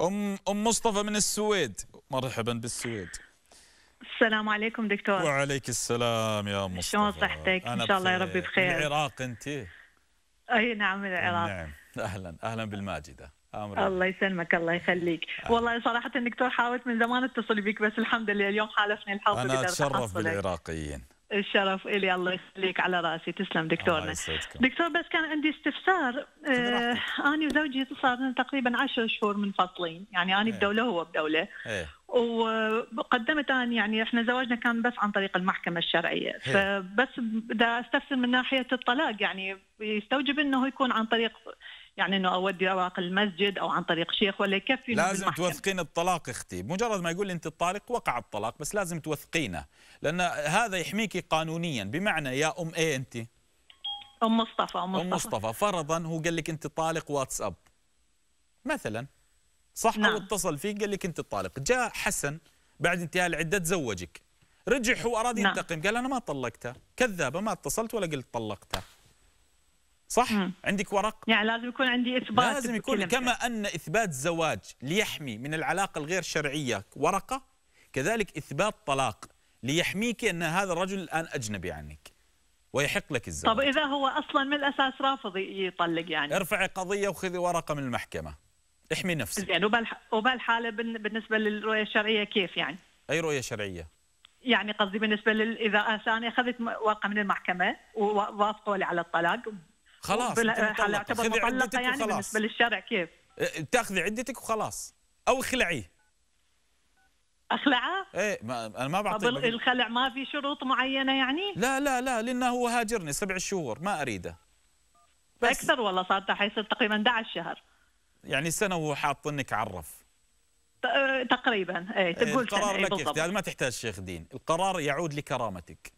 ام ام مصطفى من السويد مرحبا بالسويد السلام عليكم دكتور وعليك السلام يا مصطفى شلون صحتك ان شاء الله يا ربي بخير العراق انت اي نعم العراق نعم اهلا اهلا بالماجده أمرك. الله يسلمك الله يخليك آه. والله صراحة دكتور حاولت من زمان اتصل بك بس الحمد لله اليوم حالفني الحظ أنا أتشرف بالعراقيين الشرف إلي الله يخليك على راسي تسلم دكتورنا دكتور بس كان عندي استفسار آه، آه، أنا وزوجي صار لنا تقريبا عشر شهور منفصلين يعني أنا إيه. بدولة وهو بدولة ايه. وقدمت أنا يعني إحنا زواجنا كان بس عن طريق المحكمة الشرعية ايه. فبس بدي أستفسر من ناحية الطلاق يعني يستوجب أنه يكون عن طريق يعني انه اودي اوراق المسجد او عن طريق شيخ ولا يكفي لازم توثقين الطلاق اختي مجرد ما يقول انت الطالق وقع الطلاق بس لازم توثقينه لان هذا يحميك قانونيا بمعنى يا ام ايه انت ام مصطفى ام مصطفى, أم مصطفى. فرضا هو قال لك انت طالق واتساب مثلا صح نعم. واتصل اتصل فيك قال لك انت طالق جاء حسن بعد انتهاء العده تزوجك رجع هو اراد نعم. ينتقم قال انا ما طلقتها كذابه ما اتصلت ولا قلت طلقتها صح مم. عندك ورق يعني لازم يكون عندي اثبات لازم يكون كما ان اثبات زواج ليحمي من العلاقه الغير شرعيه ورقه كذلك اثبات طلاق ليحميك ان هذا الرجل الان اجنبي عنك ويحق لك الزواج طب إذا هو أصلا من الأساس رافض يطلق يعني ارفعي قضية وخذي ورقة من المحكمة احمي نفسك زين وبهالحالة بالنسبة للرؤية الشرعية كيف يعني؟ أي رؤية شرعية؟ يعني قصدي بالنسبة لل... إذا أنا أخذت ورقة من المحكمة ووافقوا لي على الطلاق خلاص خذي عدتك يعني وخلاص بالنسبة للشرع كيف؟ اه، تاخذي عدتك وخلاص أو اخلعيه اخلعه؟ ايه ما انا ما بعطيه طب الخلع ما في شروط معينه يعني؟ لا لا لا لانه هو هاجرني سبع شهور ما اريده بس اكثر والله صار حيصير تقريبا 11 شهر يعني سنه وهو حاطنك عرف آه، تقريبا اي إيه، تقول القرار إيه، لك اختيار ما تحتاج شيخ دين القرار يعود لكرامتك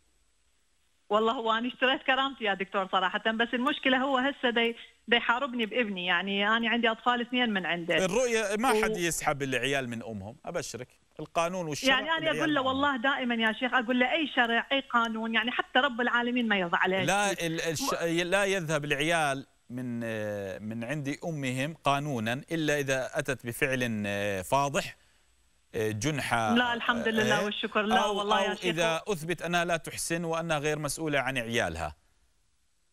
والله هو انا اشتريت كرامتي يا دكتور صراحه بس المشكله هو هسه دي بيحاربني بابني يعني انا عندي اطفال اثنين من عنده الرؤيه ما و... حد يسحب العيال من امهم ابشرك القانون والشرع يعني انا اقول له والله دائما يا شيخ اقول له اي شرع اي قانون يعني حتى رب العالمين ما يرضى عليه لا الش... لا يذهب العيال من من عندي امهم قانونا الا اذا اتت بفعل آه، فاضح آه، جنحة لا الحمد لله آه، إيه؟ والشكر لا أو والله أو يا شيخ إذا أثبت أنها لا تحسن وأنها غير مسؤولة عن عيالها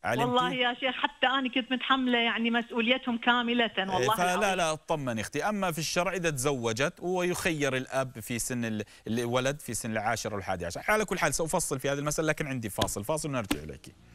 والله يا شيخ حتى أنا كنت متحملة يعني مسؤوليتهم كاملة والله إيه، فلا لا لا اطمني اختي أما في الشرع إذا تزوجت ويخير الأب في سن الولد في سن العاشر والحادي عشر على كل حال سأفصل في هذه المسألة لكن عندي فاصل فاصل ونرجع إليك